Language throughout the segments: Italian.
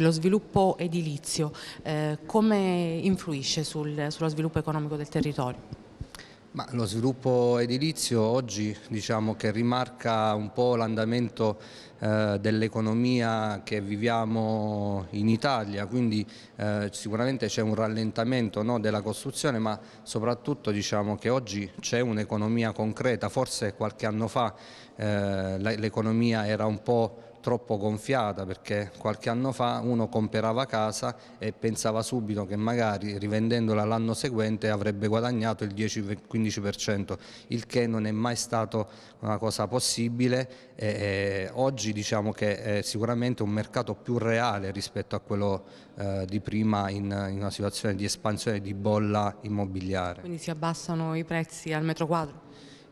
lo sviluppo edilizio, eh, come influisce sul, sullo sviluppo economico del territorio? Ma lo sviluppo edilizio oggi diciamo che rimarca un po' l'andamento eh, dell'economia che viviamo in Italia, quindi eh, sicuramente c'è un rallentamento no, della costruzione, ma soprattutto diciamo che oggi c'è un'economia concreta, forse qualche anno fa eh, l'economia era un po' troppo gonfiata perché qualche anno fa uno comperava casa e pensava subito che magari rivendendola l'anno seguente avrebbe guadagnato il 10-15%, il che non è mai stato una cosa possibile. E, e oggi diciamo che è sicuramente un mercato più reale rispetto a quello eh, di prima in, in una situazione di espansione di bolla immobiliare. Quindi si abbassano i prezzi al metro quadro?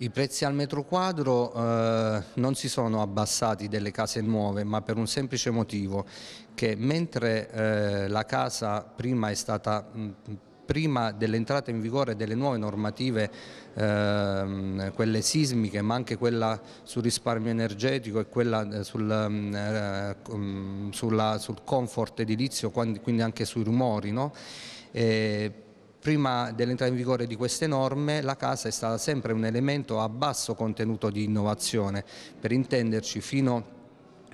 I prezzi al metro quadro eh, non si sono abbassati delle case nuove ma per un semplice motivo che mentre eh, la casa prima è stata mh, mm, prima dell'entrata in vigore delle nuove normative, ehm, quelle sismiche ma anche quella sul risparmio energetico e quella eh, sul, ehm, sulla, sul comfort edilizio, quindi anche sui rumori, no? eh, prima dell'entrata in vigore di queste norme la casa è stata sempre un elemento a basso contenuto di innovazione, per intenderci fino a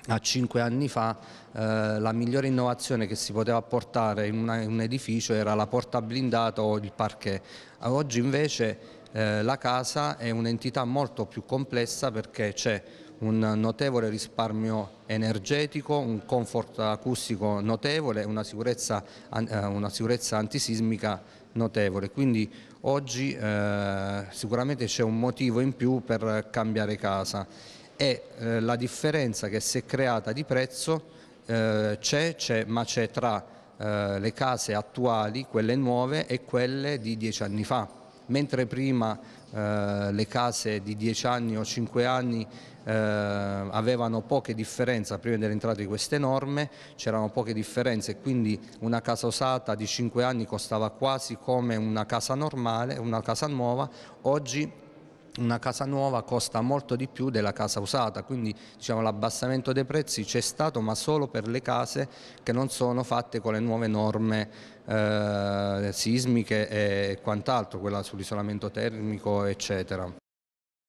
a cinque anni fa eh, la migliore innovazione che si poteva apportare in, una, in, un edificio era la porta blindata o il parquet. Oggi invece eh, la casa è un'entità molto più complessa perché c'è un notevole risparmio energetico, un comfort acustico notevole, una sicurezza, eh, una sicurezza antisismica notevole. Quindi oggi eh, sicuramente c'è un motivo in più per cambiare casa e eh, la differenza che si è creata di prezzo eh, c'è, ma c'è tra eh, le case attuali, quelle nuove e quelle di dieci anni fa. Mentre prima eh, le case di dieci anni o cinque anni avevano poche differenze prima dell'entrata di queste norme, c'erano poche differenze, quindi una casa usata di cinque anni costava quasi come una casa normale, una casa nuova, oggi una casa nuova costa molto di più della casa usata, quindi diciamo, l'abbassamento dei prezzi c'è stato ma solo per le case che non sono fatte con le nuove norme eh, sismiche e quant'altro, quella sull'isolamento termico eccetera.